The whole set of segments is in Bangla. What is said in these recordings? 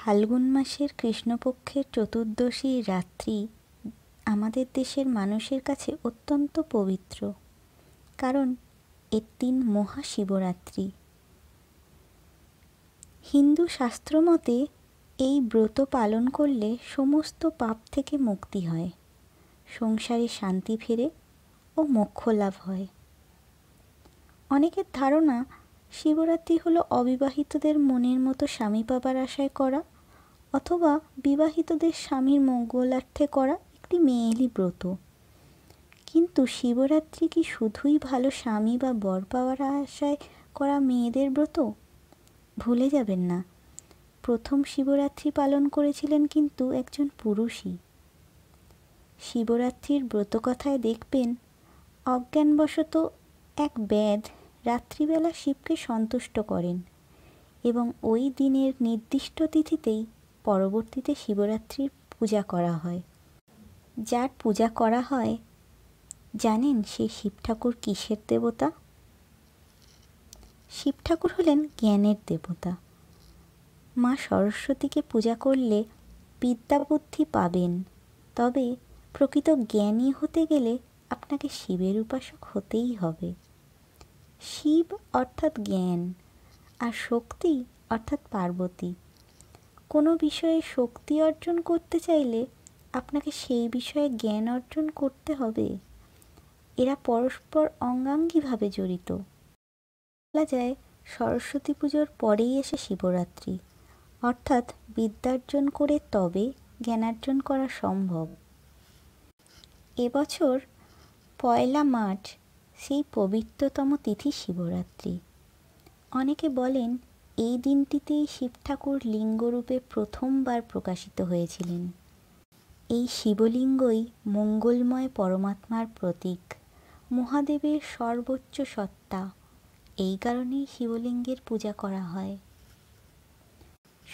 ফাল্গুন মাসের কৃষ্ণপক্ষের চতুর্দশী রাত্রি আমাদের দেশের মানুষের কাছে অত্যন্ত পবিত্র কারণ এর দিন মহাশিবরাত্রি হিন্দু শাস্ত্র মতে এই ব্রত পালন করলে সমস্ত পাপ থেকে মুক্তি হয় সংসারে শান্তি ফেরে ও মোক্ষ লাভ হয় অনেকের ধারণা শিবরাত্রি হলো অবিবাহিতদের মনের মতো স্বামী পাবার আশায় করা অথবা বিবাহিতদের স্বামীর মঙ্গলার্থে করা একটি মেয়েলি ব্রত কিন্তু শিবরাত্রি কি শুধুই ভালো স্বামী বা বর পাওয়ার আশায় করা মেয়েদের ব্রত ভুলে যাবেন না প্রথম শিবরাত্রি পালন করেছিলেন কিন্তু একজন পুরুষই শিবরাত্রির ব্রতকথায় দেখবেন অজ্ঞানবশত এক ব্যাধ রাত্রিবেলা শিবকে সন্তুষ্ট করেন এবং ওই দিনের নির্দিষ্ট তিথিতেই পরবর্তীতে শিবরাত্রির পূজা করা হয় যার পূজা করা হয় জানেন সেই শিব ঠাকুর কিসের দেবতা শিব ঠাকুর হলেন জ্ঞানের দেবতা মা সরস্বতীকে পূজা করলে বিদ্যা বুদ্ধি পাবেন তবে প্রকৃত জ্ঞানী হতে গেলে আপনাকে শিবের উপাসক হতেই হবে শিব অর্থাৎ জ্ঞান আর শক্তি অর্থাৎ পার্বতী কোনো বিষয়ে শক্তি অর্জন করতে চাইলে আপনাকে সেই বিষয়ে জ্ঞান অর্জন করতে হবে এরা পরস্পর অঙ্গাঙ্গিভাবে জড়িত বলা যায় সরস্বতী পুজোর পরেই এসে শিবরাত্রি অর্থাৎ বিদ্যার্জন করে তবে জ্ঞানার্জন করা সম্ভব এবছর পয়লা মার্চ সেই পবিত্রতম তিথি শিবরাত্রি অনেকে বলেন এই দিনটিতেই শিব ঠাকুর লিঙ্গরূপে প্রথমবার প্রকাশিত হয়েছিলেন এই শিবলিঙ্গই মঙ্গলময় পরমাত্মার প্রতীক মহাদেবের সর্বোচ্চ সত্তা এই কারণেই শিবলিঙ্গের পূজা করা হয়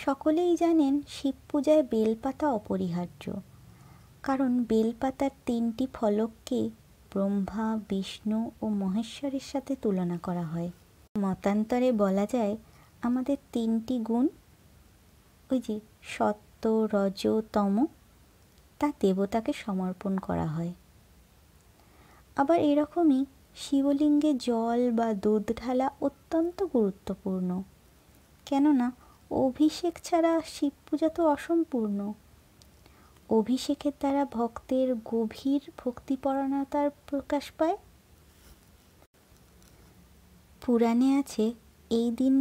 সকলেই জানেন শিব পূজায় বেলপাতা অপরিহার্য কারণ বেলপাতার তিনটি ফলককে ব্রহ্মা বিষ্ণু ও মহেশ্বরের সাথে তুলনা করা হয় মতান্তরে বলা যায় আমাদের তিনটি গুণ ওই যে সত্য রজ তম তা দেবতাকে সমর্পণ করা হয় আবার এরকমই শিবলিঙ্গে জল বা দুধ ঢালা অত্যন্ত গুরুত্বপূর্ণ কেননা অভিষেক ছাড়া শিব পূজা তো অসম্পূর্ণ অভিষেকের দ্বারা ভক্তের গভীর ভক্তিপরণতার প্রকাশ পায় পুরাণে আছে এই দিন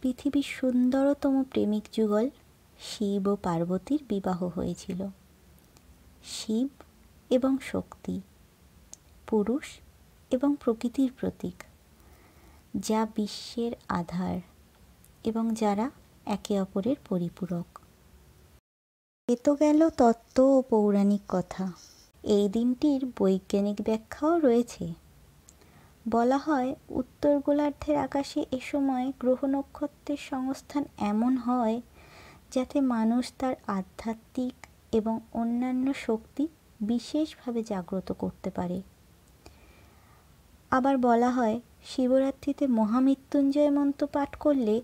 পৃথিবীর সুন্দরতম প্রেমিক যুগল শিব ও পার্বতীর বিবাহ হয়েছিল শিব এবং শক্তি পুরুষ এবং প্রকৃতির প্রতীক যা বিশ্বের আধার এবং যারা একে অপরের পরিপূরক এ তো গেল তত্ত্ব ও পৌরাণিক কথা এই দিনটির বৈজ্ঞানিক ব্যাখ্যাও রয়েছে বলা হয় উত্তর গোলার্ধের আকাশে এ সময় গ্রহ নক্ষত্রের সংস্থান এমন হয় যাতে মানুষ তার আধ্যাত্মিক এবং অন্যান্য শক্তি বিশেষভাবে জাগ্রত করতে পারে আবার বলা হয় শিবরাত্রিতে মহামৃত্যুঞ্জয় মন্ত্র পাঠ করলে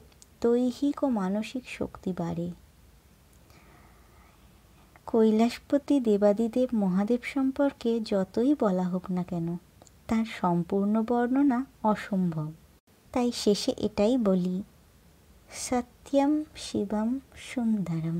দৈহিক ও মানসিক শক্তি বাড়ে কৈলাসপতি দেবাদিদেব মহাদেব সম্পর্কে যতই বলা হোক না কেন তার সম্পূর্ণ বর্ণনা অসম্ভব তাই শেষে এটাই বলি সত্যম শিবম সুন্দরম